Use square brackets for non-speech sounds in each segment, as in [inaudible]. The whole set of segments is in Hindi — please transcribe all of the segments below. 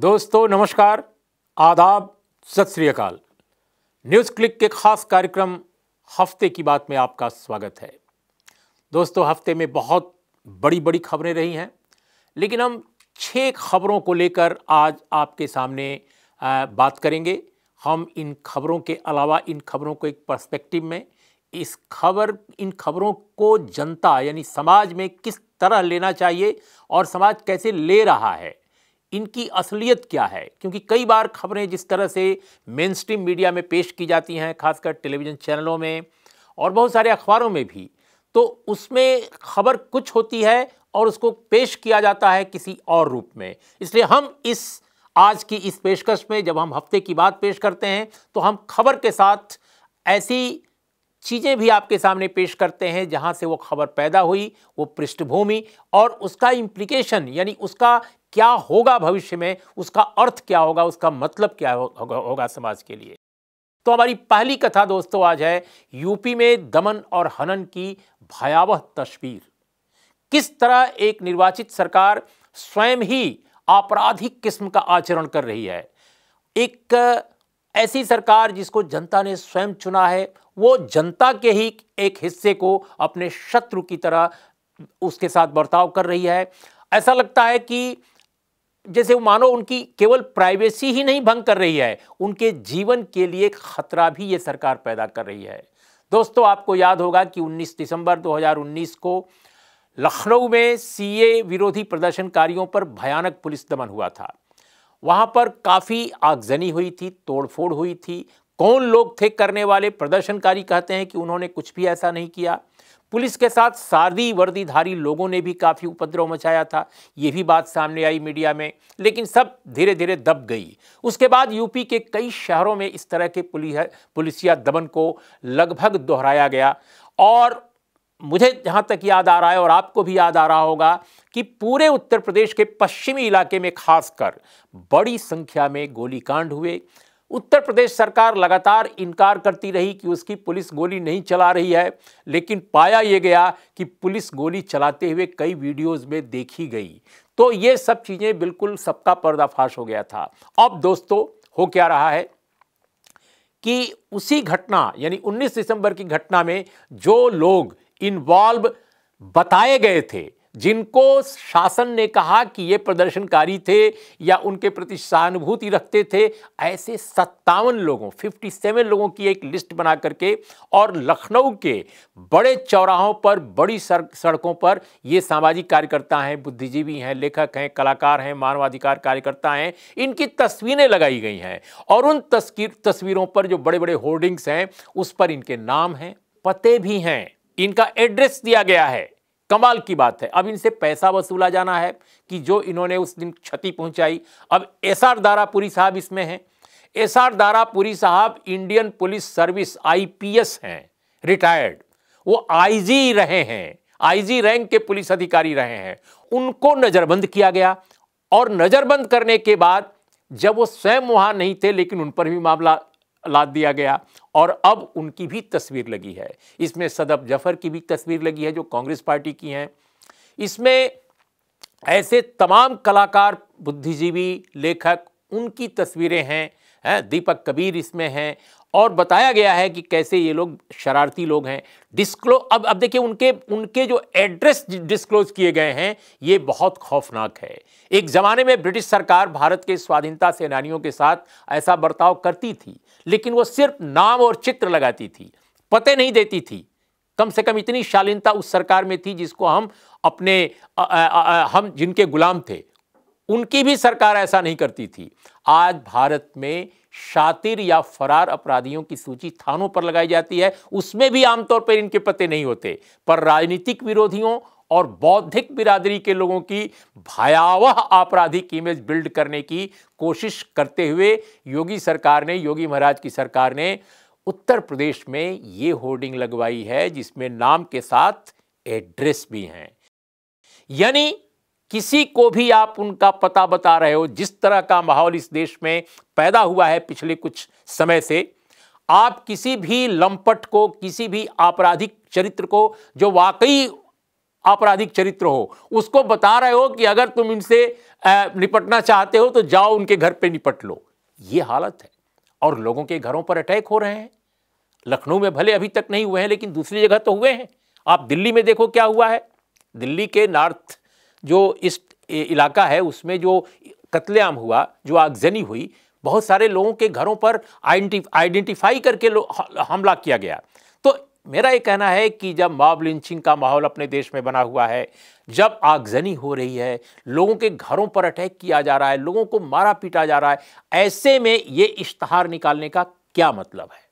दोस्तों नमस्कार आदाब सत अकाल न्यूज़ क्लिक के खास कार्यक्रम हफ्ते की बात में आपका स्वागत है दोस्तों हफ्ते में बहुत बड़ी बड़ी खबरें रही हैं लेकिन हम छः खबरों को लेकर आज आपके सामने बात करेंगे हम इन खबरों के अलावा इन खबरों को एक पर्सपेक्टिव में इस खबर इन खबरों को जनता यानी समाज में किस तरह लेना चाहिए और समाज कैसे ले रहा है इनकी असलियत क्या है क्योंकि कई बार खबरें जिस तरह से मेन स्ट्रीम मीडिया में पेश की जाती हैं खासकर टेलीविज़न चैनलों में और बहुत सारे अखबारों में भी तो उसमें खबर कुछ होती है और उसको पेश किया जाता है किसी और रूप में इसलिए हम इस आज की इस पेशकश में जब हम हफ्ते की बात पेश करते हैं तो हम खबर के साथ ऐसी चीज़ें भी आपके सामने पेश करते हैं जहाँ से वो खबर पैदा हुई वो पृष्ठभूमि और उसका इम्प्लीकेशन यानी उसका क्या होगा भविष्य में उसका अर्थ क्या होगा उसका मतलब क्या होगा होगा समाज के लिए तो हमारी पहली कथा दोस्तों आज है यूपी में दमन और हनन की भयावह तस्वीर किस तरह एक निर्वाचित सरकार स्वयं ही आपराधिक किस्म का आचरण कर रही है एक ऐसी सरकार जिसको जनता ने स्वयं चुना है वो जनता के ही एक हिस्से को अपने शत्रु की तरह उसके साथ बर्ताव कर रही है ऐसा लगता है कि जैसे वो मानो उनकी केवल प्राइवेसी ही नहीं भंग कर रही है उनके जीवन के लिए खतरा भी ये सरकार पैदा कर रही है दोस्तों आपको याद होगा कि 19 दिसंबर 2019 को लखनऊ में सीए विरोधी प्रदर्शनकारियों पर भयानक पुलिस दमन हुआ था वहाँ पर काफ़ी आगजनी हुई थी तोड़फोड़ हुई थी कौन लोग थे करने वाले प्रदर्शनकारी कहते हैं कि उन्होंने कुछ भी ऐसा नहीं किया पुलिस के साथ सादी वर्दीधारी लोगों ने भी काफ़ी उपद्रव मचाया था ये भी बात सामने आई मीडिया में लेकिन सब धीरे धीरे दब गई उसके बाद यूपी के कई शहरों में इस तरह के पुलिस पुलिसिया दमन को लगभग दोहराया गया और मुझे जहाँ तक याद आ रहा है और आपको भी याद आ रहा होगा कि पूरे उत्तर प्रदेश के पश्चिमी इलाके में खासकर बड़ी संख्या में गोलीकांड हुए उत्तर प्रदेश सरकार लगातार इनकार करती रही कि उसकी पुलिस गोली नहीं चला रही है लेकिन पाया ये गया कि पुलिस गोली चलाते हुए कई वीडियोस में देखी गई तो ये सब चीज़ें बिल्कुल सबका पर्दाफाश हो गया था अब दोस्तों हो क्या रहा है कि उसी घटना यानी 19 दिसंबर की घटना में जो लोग इन्वॉल्व बताए गए थे जिनको शासन ने कहा कि ये प्रदर्शनकारी थे या उनके प्रति सहानुभूति रखते थे ऐसे सत्तावन लोगों 57 लोगों की एक लिस्ट बना करके और लखनऊ के बड़े चौराहों पर बड़ी सड़कों पर ये सामाजिक कार्यकर्ता हैं बुद्धिजीवी हैं लेखक हैं कलाकार हैं मानवाधिकार कार्यकर्ता हैं इनकी तस्वीरें लगाई गई हैं और उन तस्वीर तस्वीरों पर जो बड़े बड़े होर्डिंग्स हैं उस पर इनके नाम हैं पते भी हैं इनका एड्रेस दिया गया है कमाल की बात है अब इनसे पैसा वसूला जाना है कि जो इन्होंने उस दिन क्षति पहुंचाई अब एस आर दारापुरी साहब इसमें हैं एस आर दारापुरी साहब इंडियन पुलिस सर्विस आईपीएस हैं रिटायर्ड वो आईजी रहे हैं आईजी रैंक के पुलिस अधिकारी रहे हैं उनको नज़रबंद किया गया और नज़रबंद करने के बाद जब वो स्वयं वहां नहीं थे लेकिन उन पर भी मामला लाद दिया गया और अब उनकी भी तस्वीर लगी है इसमें सदब जफर की भी तस्वीर लगी है जो कांग्रेस पार्टी की हैं इसमें ऐसे तमाम कलाकार बुद्धिजीवी लेखक उनकी तस्वीरें हैं हैं दीपक कबीर इसमें हैं और बताया गया है कि कैसे ये लोग शरारती लोग हैं डिस्क्लो अब अब देखिए उनके उनके जो एड्रेस डिस्क्लोज किए गए हैं ये बहुत खौफनाक है एक ज़माने में ब्रिटिश सरकार भारत के स्वाधीनता सेनानियों के साथ ऐसा बर्ताव करती थी लेकिन वो सिर्फ नाम और चित्र लगाती थी पते नहीं देती थी कम से कम इतनी शालीनता उस सरकार में थी जिसको हम अपने आ, आ, आ, हम जिनके गुलाम थे उनकी भी सरकार ऐसा नहीं करती थी आज भारत में शातिर या फरार अपराधियों की सूची थानों पर लगाई जाती है उसमें भी आमतौर पर इनके पते नहीं होते पर राजनीतिक विरोधियों और बौद्धिक बिरादरी के लोगों की भयावह आपराधिक इमेज बिल्ड करने की कोशिश करते हुए योगी सरकार ने योगी महाराज की सरकार ने उत्तर प्रदेश में ये होर्डिंग लगवाई है जिसमें नाम के साथ एड्रेस भी हैं यानी किसी को भी आप उनका पता बता रहे हो जिस तरह का माहौल इस देश में पैदा हुआ है पिछले कुछ समय से आप किसी भी लंपट को किसी भी आपराधिक चरित्र को जो वाकई आपराधिक चरित्र हो उसको बता रहे हो कि अगर तुम इनसे निपटना चाहते हो तो जाओ उनके घर पे निपट लो ये हालत है और लोगों के घरों पर अटैक हो रहे हैं लखनऊ में भले अभी तक नहीं हुए हैं लेकिन दूसरी जगह तो हुए हैं आप दिल्ली में देखो क्या हुआ है दिल्ली के नॉर्थ जो इस इलाका है उसमें जो कत्लेआम हुआ जो आगजनी हुई बहुत सारे लोगों के घरों पर आइडेंटिफाई करके हमला किया गया तो मेरा ये कहना है कि जब मॉब लिंचिंग का माहौल अपने देश में बना हुआ है जब आगजनी हो रही है लोगों के घरों पर अटैक किया जा रहा है लोगों को मारा पीटा जा रहा है ऐसे में ये इश्तहार निकालने का क्या मतलब है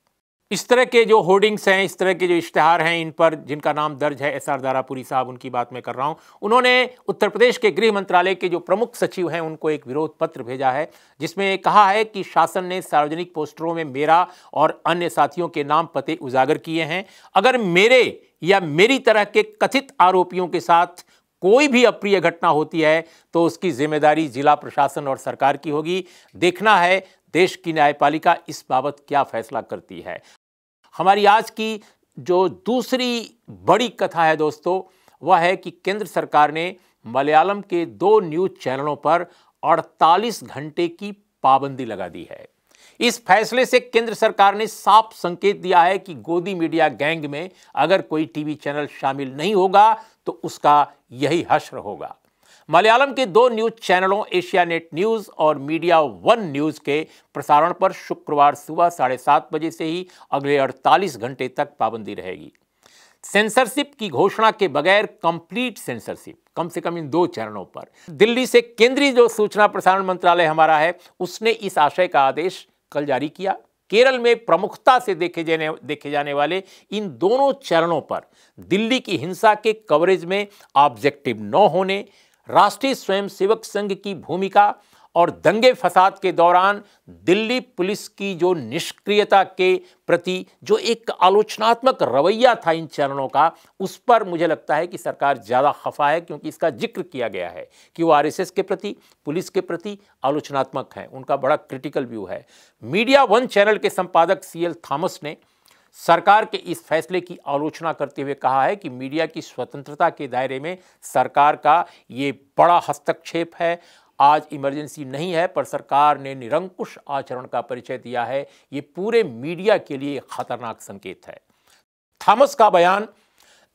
इस तरह के जो होर्डिंग्स हैं इस तरह के जो इश्तहार हैं इन पर जिनका नाम दर्ज है एस आर दारापुरी साहब उनकी बात मैं कर रहा हूं उन्होंने उत्तर प्रदेश के गृह मंत्रालय के जो प्रमुख सचिव हैं उनको एक विरोध पत्र भेजा है जिसमें कहा है कि शासन ने सार्वजनिक पोस्टरों में मेरा और अन्य साथियों के नाम पते उजागर किए हैं अगर मेरे या मेरी तरह के कथित आरोपियों के साथ कोई भी अप्रिय घटना होती है तो उसकी जिम्मेदारी जिला प्रशासन और सरकार की होगी देखना है देश की न्यायपालिका इस बाबत क्या फैसला करती है हमारी आज की जो दूसरी बड़ी कथा है दोस्तों वह है कि केंद्र सरकार ने मलयालम के दो न्यूज चैनलों पर 48 घंटे की पाबंदी लगा दी है इस फैसले से केंद्र सरकार ने साफ संकेत दिया है कि गोदी मीडिया गैंग में अगर कोई टीवी चैनल शामिल नहीं होगा तो उसका यही हश्र होगा मलयालम के दो न्यूज चैनलों एशिया नेट न्यूज और मीडिया वन न्यूज के प्रसारण पर शुक्रवार सुबह साढ़े सात बजे से ही अगले 48 घंटे तक पाबंदी रहेगी सेंसरशिप की घोषणा के बगैर कंप्लीट सेंसरशिप कम से कम इन दो चरणों पर दिल्ली से केंद्रीय जो सूचना प्रसारण मंत्रालय हमारा है उसने इस आशय का आदेश कल जारी किया केरल में प्रमुखता से देखे जाने देखे जाने वाले इन दोनों चरणों पर दिल्ली की हिंसा के कवरेज में ऑब्जेक्टिव न होने राष्ट्रीय स्वयंसेवक संघ की भूमिका और दंगे फसाद के दौरान दिल्ली पुलिस की जो निष्क्रियता के प्रति जो एक आलोचनात्मक रवैया था इन चरणों का उस पर मुझे लगता है कि सरकार ज़्यादा खफा है क्योंकि इसका जिक्र किया गया है कि वो आरएसएस के प्रति पुलिस के प्रति आलोचनात्मक हैं उनका बड़ा क्रिटिकल व्यू है मीडिया वन चैनल के संपादक सी एल थॉमस ने सरकार के इस फैसले की आलोचना करते हुए कहा है कि मीडिया की स्वतंत्रता के दायरे में सरकार का ये बड़ा हस्तक्षेप है आज इमरजेंसी नहीं है पर सरकार ने निरंकुश आचरण का परिचय दिया है ये पूरे मीडिया के लिए खतरनाक संकेत है थॉमस का बयान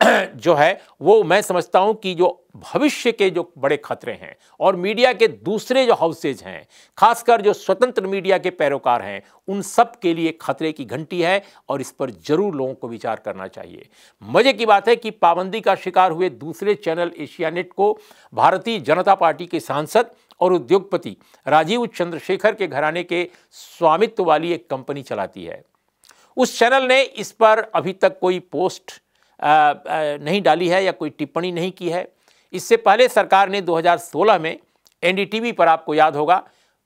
[clears throat] जो है वो मैं समझता हूं कि जो भविष्य के जो बड़े खतरे हैं और मीडिया के दूसरे जो हाउसेज हैं खासकर जो स्वतंत्र मीडिया के पैरोकार हैं उन सब के लिए खतरे की घंटी है और इस पर जरूर लोगों को विचार करना चाहिए मज़े की बात है कि पाबंदी का शिकार हुए दूसरे चैनल एशियानेट को भारतीय जनता पार्टी के सांसद और उद्योगपति राजीव चंद्रशेखर के घराने के स्वामित्व वाली एक कंपनी चलाती है उस चैनल ने इस पर अभी तक कोई पोस्ट नहीं डाली है या कोई टिप्पणी नहीं की है इससे पहले सरकार ने 2016 में एनडीटीवी पर आपको याद होगा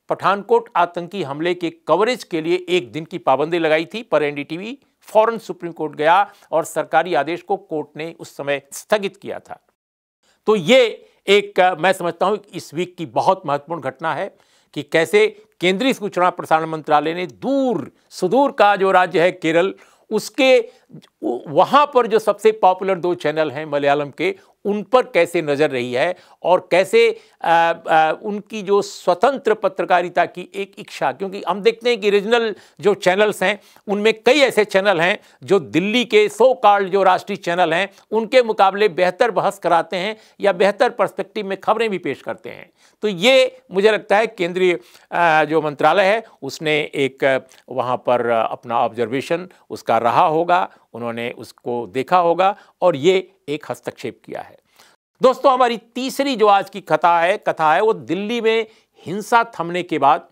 पठानकोट आतंकी हमले के कवरेज के लिए एक दिन की पाबंदी लगाई थी पर एनडीटीवी फौरन सुप्रीम कोर्ट गया और सरकारी आदेश को कोर्ट ने उस समय स्थगित किया था तो ये एक मैं समझता हूँ इस वीक की बहुत महत्वपूर्ण घटना है कि कैसे केंद्रीय सूचना प्रसारण मंत्रालय ने दूर सुदूर का जो राज्य है केरल उसके वहाँ पर जो सबसे पॉपुलर दो चैनल हैं मलयालम के उन पर कैसे नज़र रही है और कैसे आ, आ, उनकी जो स्वतंत्र पत्रकारिता की एक इच्छा क्योंकि हम देखते हैं कि रीजनल जो चैनल्स हैं उनमें कई ऐसे चैनल हैं जो दिल्ली के सो कार्ड जो राष्ट्रीय चैनल हैं उनके मुकाबले बेहतर बहस कराते हैं या बेहतर पर्सपेक्टिव में खबरें भी पेश करते हैं तो ये मुझे लगता है केंद्रीय जो मंत्रालय है उसने एक वहाँ पर अपना ऑब्जर्वेशन उसका रहा होगा उन्होंने उसको देखा होगा और ये एक हस्तक्षेप किया है दोस्तों हमारी तीसरी जो आज की कथा है कथा है वो दिल्ली में हिंसा थमने के बाद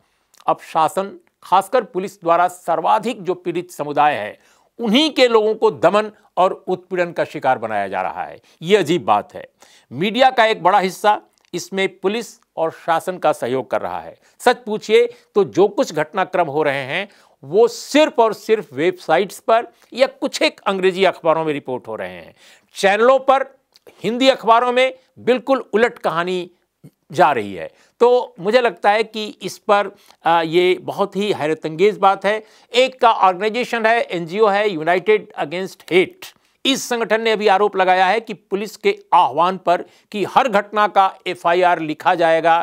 अब शासन खासकर पुलिस द्वारा सर्वाधिक जो पीड़ित समुदाय है उन्हीं के लोगों को दमन और उत्पीड़न का शिकार बनाया जा रहा है ये अजीब बात है मीडिया का एक बड़ा हिस्सा इसमें पुलिस और शासन का सहयोग कर रहा है सच पूछिए तो जो कुछ घटनाक्रम हो रहे हैं वो सिर्फ और सिर्फ वेबसाइट्स पर या कुछ एक अंग्रेजी अखबारों में रिपोर्ट हो रहे हैं चैनलों पर हिंदी अखबारों में बिल्कुल उलट कहानी जा रही है तो मुझे लगता है कि इस पर आ, ये बहुत ही हैरत अंगेज बात है एक का ऑर्गेनाइजेशन है एनजीओ है यूनाइटेड अगेंस्ट हेट इस संगठन ने अभी आरोप लगाया है कि पुलिस के आह्वान पर कि हर घटना का एफआईआर लिखा जाएगा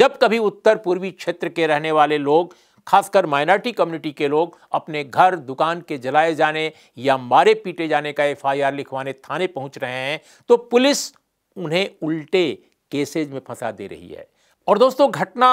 जब कभी उत्तर पूर्वी क्षेत्र के रहने वाले लोग खासकर माइनॉरिटी कम्युनिटी के लोग अपने घर दुकान के जलाए जाने या मारे पीटे जाने का एफआईआर लिखवाने थाने पहुंच रहे हैं तो पुलिस उन्हें उल्टे केसेज में फंसा दे रही है और दोस्तों घटना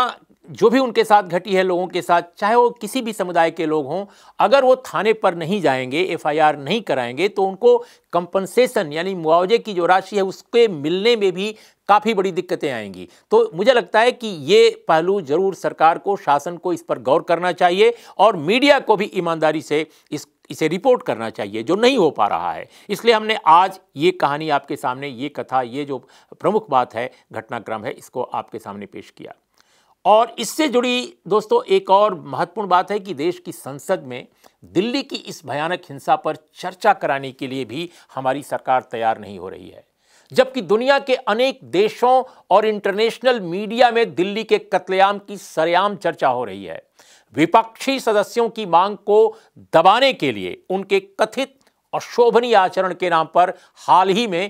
जो भी उनके साथ घटी है लोगों के साथ चाहे वो किसी भी समुदाय के लोग हों अगर वो थाने पर नहीं जाएंगे एफआईआर नहीं कराएंगे तो उनको कंपनसेशन यानी मुआवजे की जो राशि है उसके मिलने में भी काफ़ी बड़ी दिक्कतें आएंगी तो मुझे लगता है कि ये पहलू जरूर सरकार को शासन को इस पर गौर करना चाहिए और मीडिया को भी ईमानदारी से इस इसे रिपोर्ट करना चाहिए जो नहीं हो पा रहा है इसलिए हमने आज ये कहानी आपके सामने ये कथा ये जो प्रमुख बात है घटनाक्रम है इसको आपके सामने पेश किया और इससे जुड़ी दोस्तों एक और महत्वपूर्ण बात है कि देश की संसद में दिल्ली की इस भयानक हिंसा पर चर्चा कराने के लिए भी हमारी सरकार तैयार नहीं हो रही है जबकि दुनिया के अनेक देशों और इंटरनेशनल मीडिया में दिल्ली के कत्लेआम की सरेआम चर्चा हो रही है विपक्षी सदस्यों की मांग को दबाने के लिए उनके कथित अशोभनीय आचरण के नाम पर हाल ही में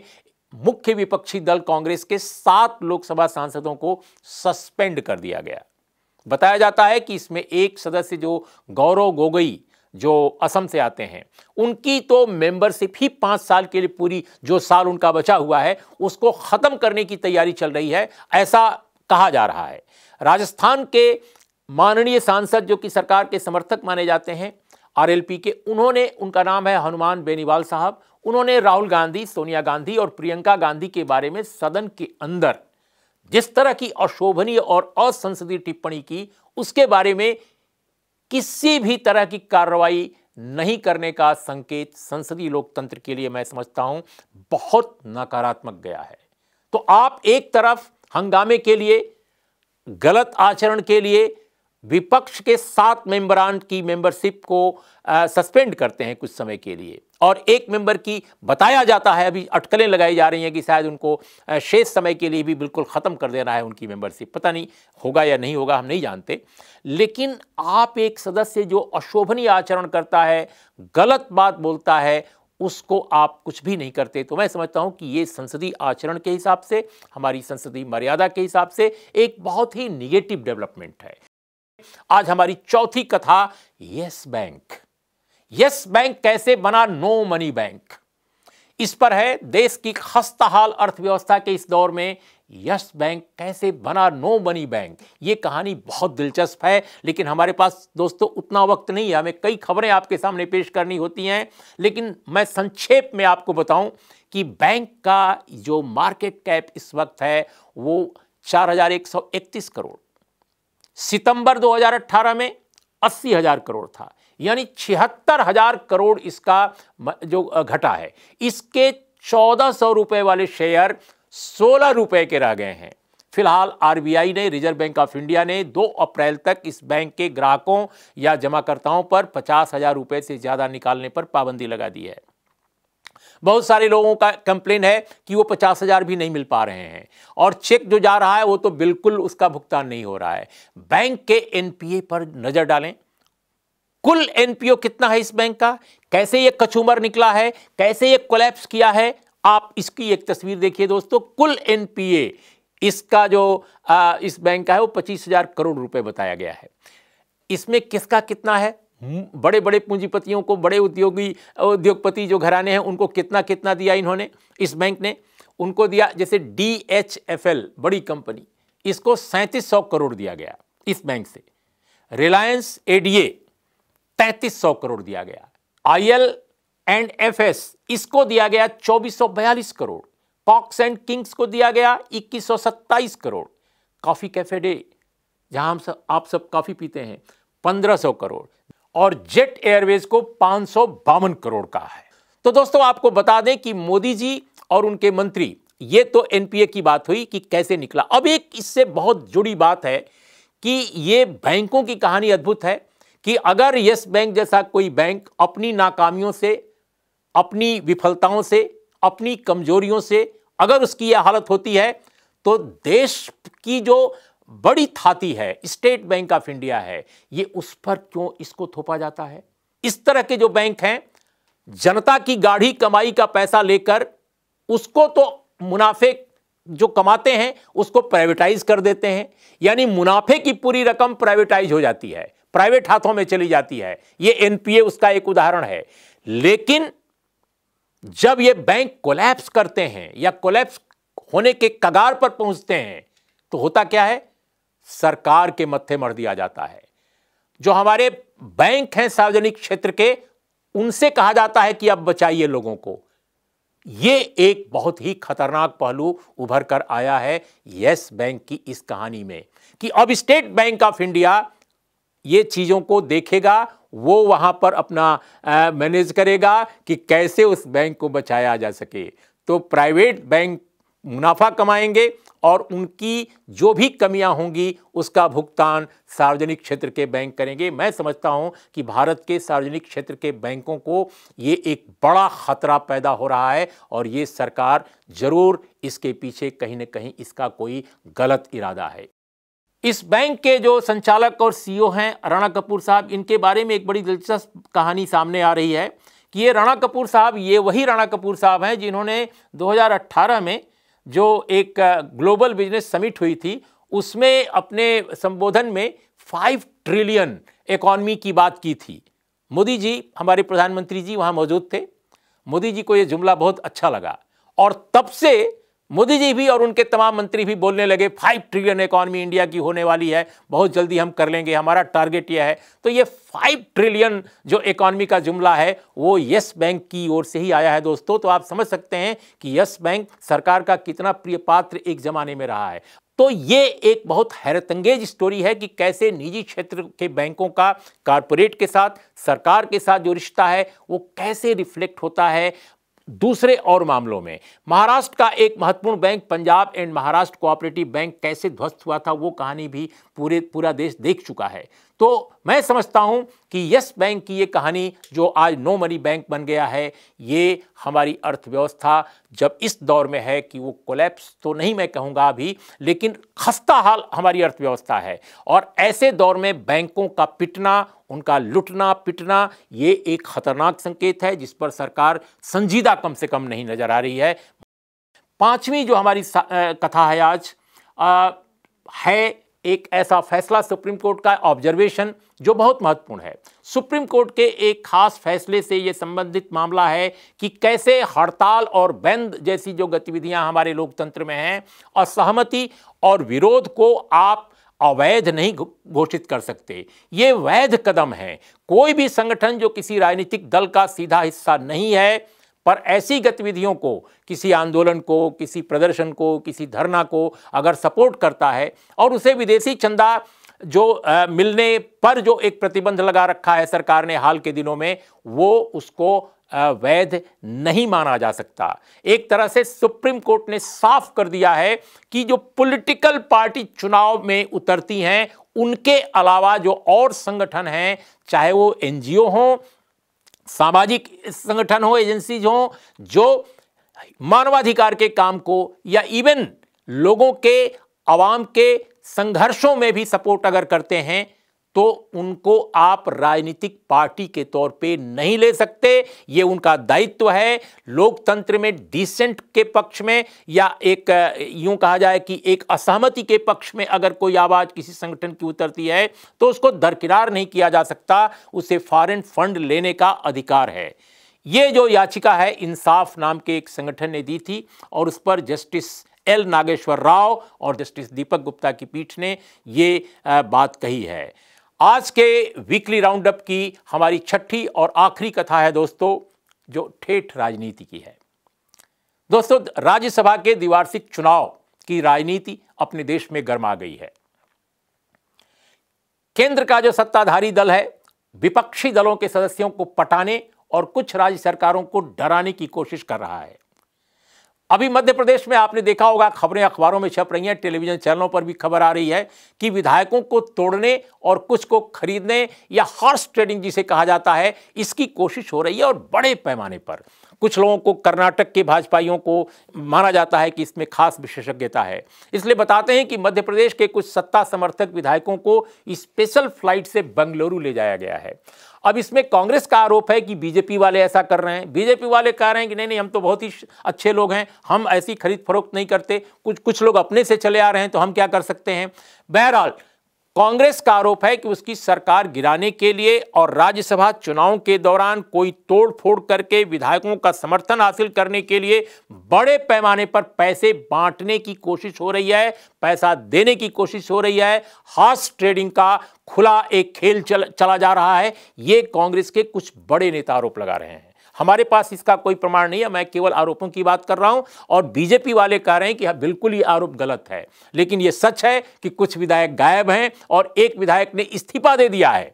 मुख्य विपक्षी दल कांग्रेस के सात लोकसभा सांसदों को सस्पेंड कर दिया गया बताया जाता है कि इसमें एक सदस्य जो गौरव गोगई जो असम से आते हैं उनकी तो मेंबरशिप ही पांच साल के लिए पूरी जो साल उनका बचा हुआ है उसको ख़त्म करने की तैयारी चल रही है ऐसा कहा जा रहा है राजस्थान के माननीय सांसद जो कि सरकार के समर्थक माने जाते हैं आरएलपी के उन्होंने उनका नाम है हनुमान बेनीवाल साहब उन्होंने राहुल गांधी सोनिया गांधी और प्रियंका गांधी के बारे में सदन के अंदर जिस तरह की अशोभनीय और असंसदीय टिप्पणी की उसके बारे में किसी भी तरह की कार्रवाई नहीं करने का संकेत संसदीय लोकतंत्र के लिए मैं समझता हूं बहुत नकारात्मक गया है तो आप एक तरफ हंगामे के लिए गलत आचरण के लिए विपक्ष के सात मेंबरान की मेंबरशिप को सस्पेंड करते हैं कुछ समय के लिए और एक मेंबर की बताया जाता है अभी अटकलें लगाई जा रही हैं कि शायद उनको शेष समय के लिए भी बिल्कुल ख़त्म कर देना है उनकी मेंबरशिप पता नहीं होगा या नहीं होगा हम नहीं जानते लेकिन आप एक सदस्य जो अशोभनीय आचरण करता है गलत बात बोलता है उसको आप कुछ भी नहीं करते तो मैं समझता हूं कि ये संसदीय आचरण के हिसाब से हमारी संसदीय मर्यादा के हिसाब से एक बहुत ही निगेटिव डेवलपमेंट है आज हमारी चौथी कथा यस बैंक यस बैंक कैसे बना नो मनी बैंक इस पर है देश की खस्ताहाल अर्थव्यवस्था के इस दौर में यस बैंक कैसे बना नो मनी बैंक ये कहानी बहुत दिलचस्प है लेकिन हमारे पास दोस्तों उतना वक्त नहीं है हमें कई खबरें आपके सामने पेश करनी होती हैं लेकिन मैं संक्षेप में आपको बताऊं कि बैंक का जो मार्केट कैप इस वक्त है वो चार करोड़ सितंबर 2018 में अस्सी हजार करोड़ था यानी छिहत्तर हजार करोड़ इसका जो घटा है इसके चौदह सौ रुपए वाले शेयर सोलह रुपए के रह गए हैं फिलहाल आरबीआई ने रिजर्व बैंक ऑफ इंडिया ने 2 अप्रैल तक इस बैंक के ग्राहकों या जमाकर्ताओं पर पचास हजार रुपए से ज़्यादा निकालने पर पाबंदी लगा दी है बहुत सारे लोगों का कंप्लेन है कि वो पचास हज़ार भी नहीं मिल पा रहे हैं और चेक जो जा रहा है वो तो बिल्कुल उसका भुगतान नहीं हो रहा है बैंक के एनपीए पर नज़र डालें कुल एनपीओ कितना है इस बैंक का कैसे ये कछूमर निकला है कैसे ये कोलैप्स किया है आप इसकी एक तस्वीर देखिए दोस्तों कुल एनपीए इसका जो आ, इस बैंक का है वो पच्चीस हजार करोड़ रुपए बताया गया है इसमें किसका कितना है हम्म, बड़े बड़े पूंजीपतियों को बड़े उद्योगी उद्योगपति जो घराने हैं उनको कितना कितना दिया इन्होंने इस बैंक ने उनको दिया जैसे डी एच एफ एल बड़ी कंपनी इसको सैंतीस सौ करोड़ दिया गया इस बैंक से रिलायंस ए डी ए सौ करोड़ दिया गया I L and F S इसको दिया गया चौबीस सौ बयालीस करोड़ कॉक्स एंड किंग्स को दिया गया इक्कीस सौ सत्ताईस करोड़ कॉफ़ी कैफे डे जहां हम सब आप सब कॉफ़ी पीते हैं पंद्रह सौ करोड़ और जेट एयरवेज को पांच करोड़ का है तो दोस्तों आपको बता दें कि मोदी जी और उनके मंत्री ये तो एनपीए की बात हुई कि कैसे निकला अब एक इससे बहुत जुड़ी बात है कि ये बैंकों की कहानी अद्भुत है कि अगर यस बैंक जैसा कोई बैंक अपनी नाकामियों से अपनी विफलताओं से अपनी कमजोरियों से अगर उसकी यह हालत होती है तो देश की जो बड़ी थाती है स्टेट बैंक ऑफ इंडिया है ये उस पर क्यों इसको थोपा जाता है इस तरह के जो बैंक हैं जनता की गाढ़ी कमाई का पैसा लेकर उसको तो मुनाफे जो कमाते हैं उसको प्राइवेटाइज कर देते हैं यानी मुनाफे की पूरी रकम प्राइवेटाइज हो जाती है प्राइवेट हाथों में चली जाती है ये एनपीए उसका एक उदाहरण है लेकिन जब ये बैंक कोलैप्स करते हैं या कोलैप्स होने के कगार पर पहुंचते हैं तो होता क्या है सरकार के मत्थे मर दिया जाता है जो हमारे बैंक हैं सार्वजनिक क्षेत्र के उनसे कहा जाता है कि अब बचाइए लोगों को ये एक बहुत ही खतरनाक पहलू उभर कर आया है यस बैंक की इस कहानी में कि अब स्टेट बैंक ऑफ इंडिया ये चीज़ों को देखेगा वो वहां पर अपना मैनेज करेगा कि कैसे उस बैंक को बचाया जा सके तो प्राइवेट बैंक मुनाफा कमाएंगे और उनकी जो भी कमियां होंगी उसका भुगतान सार्वजनिक क्षेत्र के बैंक करेंगे मैं समझता हूं कि भारत के सार्वजनिक क्षेत्र के बैंकों को ये एक बड़ा खतरा पैदा हो रहा है और ये सरकार ज़रूर इसके पीछे कहीं ना कहीं इसका कोई गलत इरादा है इस बैंक के जो संचालक और सीईओ हैं राणा कपूर साहब इनके बारे में एक बड़ी दिलचस्प कहानी सामने आ रही है कि ये राणा कपूर साहब ये वही राणा कपूर साहब हैं जिन्होंने 2018 में जो एक ग्लोबल बिजनेस समिट हुई थी उसमें अपने संबोधन में फाइव ट्रिलियन इकॉनमी की बात की थी मोदी जी हमारे प्रधानमंत्री जी वहाँ मौजूद थे मोदी जी को ये जुमला बहुत अच्छा लगा और तब से मोदी जी भी और उनके तमाम मंत्री भी बोलने लगे फाइव ट्रिलियन इकॉनमी इंडिया की होने वाली है बहुत जल्दी हम कर लेंगे हमारा टारगेट यह है तो ये फाइव ट्रिलियन जो इकॉनमी का जुमला है वो यस बैंक की ओर से ही आया है दोस्तों तो आप समझ सकते हैं कि यस बैंक सरकार का कितना प्रिय पात्र एक जमाने में रहा है तो ये एक बहुत हैरतंगेज स्टोरी है कि कैसे निजी क्षेत्र के बैंकों का कारपोरेट के साथ सरकार के साथ जो रिश्ता है वो कैसे रिफ्लेक्ट होता है दूसरे और मामलों में महाराष्ट्र का एक महत्वपूर्ण bank Punjab and Maharashtra cooperative bank कैसे ध्वस्त हुआ था वो कहानी भी पूरे पूरा देश देख चुका है तो मैं समझता हूं कि यस बैंक की ये कहानी जो आज नो मनी बैंक बन गया है ये हमारी अर्थव्यवस्था जब इस दौर में है कि वो कोलैप्स तो नहीं मैं कहूँगा अभी लेकिन खस्ता हाल हमारी अर्थव्यवस्था है और ऐसे दौर में बैंकों का पिटना उनका लुटना पिटना ये एक खतरनाक संकेत है जिस पर सरकार संजीदा कम से कम नहीं नज़र आ रही है पाँचवीं जो हमारी कथा है आज आ, है एक ऐसा फैसला सुप्रीम कोर्ट का ऑब्जर्वेशन जो बहुत महत्वपूर्ण है सुप्रीम कोर्ट के एक खास फैसले से ये संबंधित मामला है कि कैसे हड़ताल और बंद जैसी जो गतिविधियां हमारे लोकतंत्र में हैं असहमति और विरोध को आप अवैध नहीं घोषित कर सकते ये वैध कदम है कोई भी संगठन जो किसी राजनीतिक दल का सीधा हिस्सा नहीं है पर ऐसी गतिविधियों को किसी आंदोलन को किसी प्रदर्शन को किसी धरना को अगर सपोर्ट करता है और उसे विदेशी चंदा जो आ, मिलने पर जो एक प्रतिबंध लगा रखा है सरकार ने हाल के दिनों में वो उसको वैध नहीं माना जा सकता एक तरह से सुप्रीम कोर्ट ने साफ कर दिया है कि जो पॉलिटिकल पार्टी चुनाव में उतरती हैं उनके अलावा जो और संगठन हैं चाहे वो एनजीओ हों सामाजिक संगठन हो एजेंसीज हो जो मानवाधिकार के काम को या इवन लोगों के आवाम के संघर्षों में भी सपोर्ट अगर करते हैं तो उनको आप राजनीतिक पार्टी के तौर पे नहीं ले सकते ये उनका दायित्व है लोकतंत्र में डिसेंट के पक्ष में या एक यूं कहा जाए कि एक असहमति के पक्ष में अगर कोई आवाज़ किसी संगठन की उतरती है तो उसको दरकिनार नहीं किया जा सकता उसे फॉरेन फंड लेने का अधिकार है ये जो याचिका है इंसाफ नाम के एक संगठन ने दी थी और उस पर जस्टिस एल नागेश्वर राव और जस्टिस दीपक गुप्ता की पीठ ने ये बात कही है आज के वीकली राउंडअप की हमारी छठी और आखिरी कथा है दोस्तों जो ठेठ राजनीति की है दोस्तों राज्यसभा के द्विवार्षिक चुनाव की राजनीति अपने देश में गर्मा गई है केंद्र का जो सत्ताधारी दल है विपक्षी दलों के सदस्यों को पटाने और कुछ राज्य सरकारों को डराने की कोशिश कर रहा है अभी मध्य प्रदेश में आपने देखा होगा खबरें अखबारों में छप रही हैं टेलीविजन चैनलों पर भी खबर आ रही है कि विधायकों को तोड़ने और कुछ को खरीदने या हॉर्स ट्रेडिंग जिसे कहा जाता है इसकी कोशिश हो रही है और बड़े पैमाने पर कुछ लोगों को कर्नाटक के भाजपाइयों को माना जाता है कि इसमें खास विशेषज्ञता है इसलिए बताते हैं कि मध्य प्रदेश के कुछ सत्ता समर्थक विधायकों को स्पेशल फ्लाइट से बंगलुरु ले जाया गया है अब इसमें कांग्रेस का आरोप है कि बीजेपी वाले ऐसा कर रहे हैं बीजेपी वाले कह रहे हैं कि नहीं नहीं हम तो बहुत ही अच्छे लोग हैं हम ऐसी खरीद फरोख्त नहीं करते कुछ कुछ लोग अपने से चले आ रहे हैं तो हम क्या कर सकते हैं बहरहाल कांग्रेस का आरोप है कि उसकी सरकार गिराने के लिए और राज्यसभा चुनाव के दौरान कोई तोड़फोड़ करके विधायकों का समर्थन हासिल करने के लिए बड़े पैमाने पर पैसे बांटने की कोशिश हो रही है पैसा देने की कोशिश हो रही है हार्स ट्रेडिंग का खुला एक खेल चल, चला जा रहा है ये कांग्रेस के कुछ बड़े नेता आरोप लगा रहे हैं हमारे पास इसका कोई प्रमाण नहीं है मैं केवल आरोपों की बात कर रहा हूं और बीजेपी वाले कह रहे हैं कि हाँ बिल्कुल ये आरोप गलत है लेकिन ये सच है कि कुछ विधायक गायब हैं और एक विधायक ने इस्तीफा दे दिया है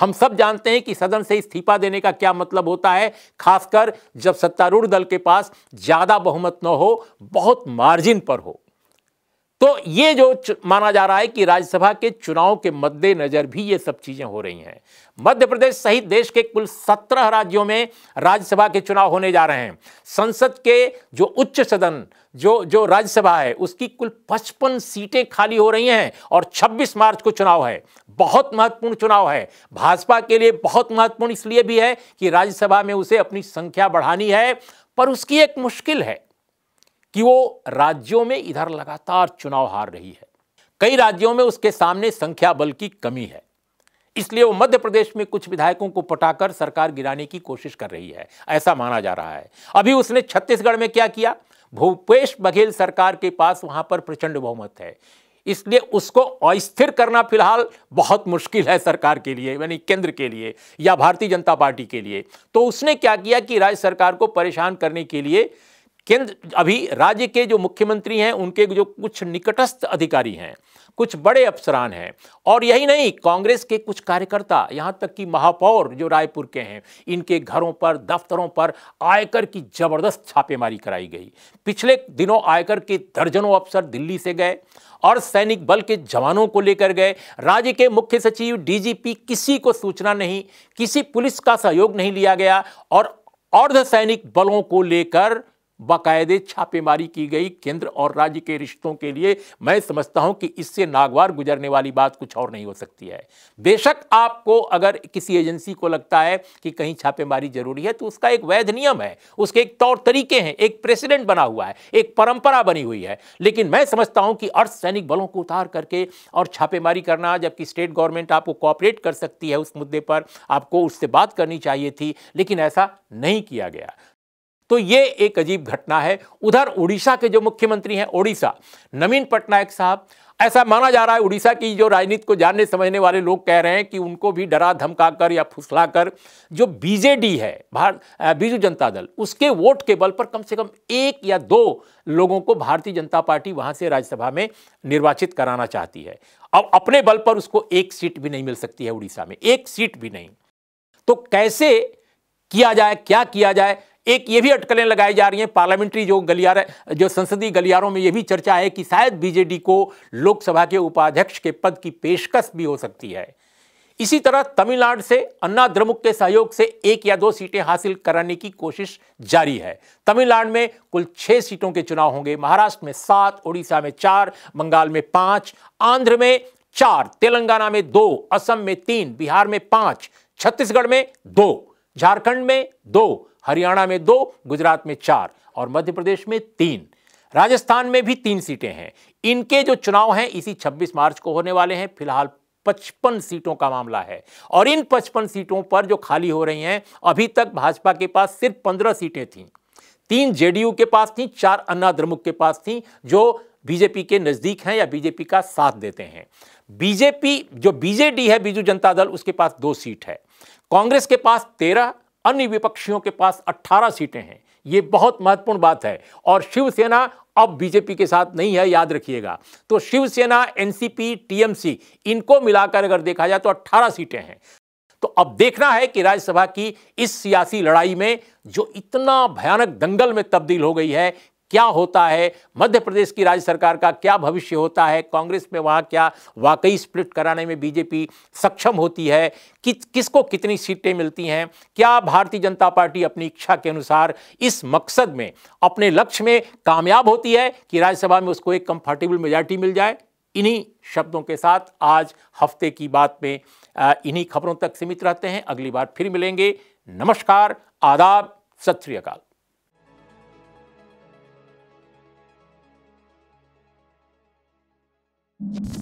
हम सब जानते हैं कि सदन से इस्तीफा देने का क्या मतलब होता है खासकर जब सत्तारूढ़ दल के पास ज़्यादा बहुमत न हो बहुत मार्जिन पर हो तो ये जो माना जा रहा है कि राज्यसभा के चुनाव के मद्देनजर भी ये सब चीज़ें हो रही हैं मध्य प्रदेश सहित देश के कुल सत्रह राज्यों में राज्यसभा के चुनाव होने जा रहे हैं संसद के जो उच्च सदन जो जो राज्यसभा है उसकी कुल पचपन सीटें खाली हो रही हैं और 26 मार्च को चुनाव है बहुत महत्वपूर्ण चुनाव है भाजपा के लिए बहुत महत्वपूर्ण इसलिए भी है कि राज्यसभा में उसे अपनी संख्या बढ़ानी है पर उसकी एक मुश्किल है कि वो राज्यों में इधर लगातार चुनाव हार रही है कई राज्यों में उसके सामने संख्या बल की कमी है इसलिए वो मध्य प्रदेश में कुछ विधायकों को पटाकर सरकार गिराने की कोशिश कर रही है ऐसा माना जा रहा है अभी उसने छत्तीसगढ़ में क्या किया भूपेश बघेल सरकार के पास वहां पर प्रचंड बहुमत है इसलिए उसको अस्थिर करना फिलहाल बहुत मुश्किल है सरकार के लिए यानी केंद्र के लिए या भारतीय जनता पार्टी के लिए तो उसने क्या किया कि राज्य सरकार को परेशान करने के लिए केंद्र अभी राज्य के जो मुख्यमंत्री हैं उनके जो कुछ निकटस्थ अधिकारी हैं कुछ बड़े अफसरान हैं और यही नहीं कांग्रेस के कुछ कार्यकर्ता यहाँ तक कि महापौर जो रायपुर के हैं इनके घरों पर दफ्तरों पर आयकर की जबरदस्त छापेमारी कराई गई पिछले दिनों आयकर के दर्जनों अफसर दिल्ली से गए और सैनिक बल के जवानों को लेकर गए राज्य के मुख्य सचिव डीजीपी किसी को सूचना नहीं किसी पुलिस का सहयोग नहीं लिया गया और अर्ध सैनिक बलों को लेकर बाकायदे छापेमारी की गई केंद्र और राज्य के रिश्तों के लिए मैं समझता हूं कि इससे नागवार गुजरने वाली बात कुछ और नहीं हो सकती है बेशक आपको अगर किसी एजेंसी को लगता है कि कहीं छापेमारी जरूरी है तो उसका एक वैध नियम है उसके एक तौर तरीके हैं एक प्रेसिडेंट बना हुआ है एक परंपरा बनी हुई है लेकिन मैं समझता हूं कि अर्धसैनिक बलों को उतार करके और छापेमारी करना जबकि स्टेट गवर्नमेंट आपको कॉपरेट कर सकती है उस मुद्दे पर आपको उससे बात करनी चाहिए थी लेकिन ऐसा नहीं किया गया तो ये एक अजीब घटना है उधर उड़ीसा के जो मुख्यमंत्री हैं ओडिशा नवीन पटनायक साहब ऐसा माना जा रहा है उड़ीसा की जो राजनीति को जानने समझने वाले लोग कह रहे हैं कि उनको भी डरा धमकाकर या फुसलाकर जो बीजेडी है भारत बीजू जनता दल उसके वोट के बल पर कम से कम एक या दो लोगों को भारतीय जनता पार्टी वहां से राज्यसभा में निर्वाचित कराना चाहती है अब अपने बल पर उसको एक सीट भी नहीं मिल सकती है उड़ीसा में एक सीट भी नहीं तो कैसे किया जाए क्या किया जाए एक ये भी अटकलें लगाई जा रही हैं पार्लियामेंट्री जो गलियार जो संसदीय गलियारों में ये भी चर्चा है कि शायद बीजेडी को लोकसभा के उपाध्यक्ष के पद की पेशकश भी हो सकती है इसी तरह तमिलनाडु से अन्ना द्रमुक के सहयोग से एक या दो सीटें हासिल कराने की कोशिश जारी है तमिलनाडु में कुल छह सीटों के चुनाव होंगे महाराष्ट्र में सात उड़ीसा में चार बंगाल में पांच आंध्र में चार तेलंगाना में दो असम में तीन बिहार में पांच छत्तीसगढ़ में दो झारखंड में दो हरियाणा में दो गुजरात में चार और मध्य प्रदेश में तीन राजस्थान में भी तीन सीटें हैं इनके जो चुनाव हैं इसी 26 मार्च को होने वाले हैं फिलहाल पचपन सीटों का मामला है और इन पचपन सीटों पर जो खाली हो रही हैं अभी तक भाजपा के पास सिर्फ पंद्रह सीटें थीं तीन जेडीयू के पास थी चार अन्ना द्रमुख के पास थी जो बीजेपी के नज़दीक हैं या बीजेपी का साथ देते हैं बीजेपी जो बीजेडी है बीजू जनता दल उसके पास दो सीट है कांग्रेस के पास तेरह अन्य विपक्षियों के पास अट्ठारह सीटें हैं ये बहुत महत्वपूर्ण बात है और शिवसेना अब बीजेपी के साथ नहीं है याद रखिएगा तो शिवसेना एनसीपी टीएमसी इनको मिलाकर अगर देखा जाए तो 18 सीटें हैं तो अब देखना है कि राज्यसभा की इस सियासी लड़ाई में जो इतना भयानक दंगल में तब्दील हो गई है क्या होता है मध्य प्रदेश की राज्य सरकार का क्या भविष्य होता है कांग्रेस में वहाँ क्या वाकई स्प्लिट कराने में बीजेपी सक्षम होती है कि किसको कितनी सीटें मिलती हैं क्या भारतीय जनता पार्टी अपनी इच्छा के अनुसार इस मकसद में अपने लक्ष्य में कामयाब होती है कि राज्यसभा में उसको एक कंफर्टेबल मेजॉरिटी मिल जाए इन्हीं शब्दों के साथ आज हफ्ते की बात में इन्हीं खबरों तक सीमित रहते हैं अगली बार फिर मिलेंगे नमस्कार आदाब सत श्रीकाल you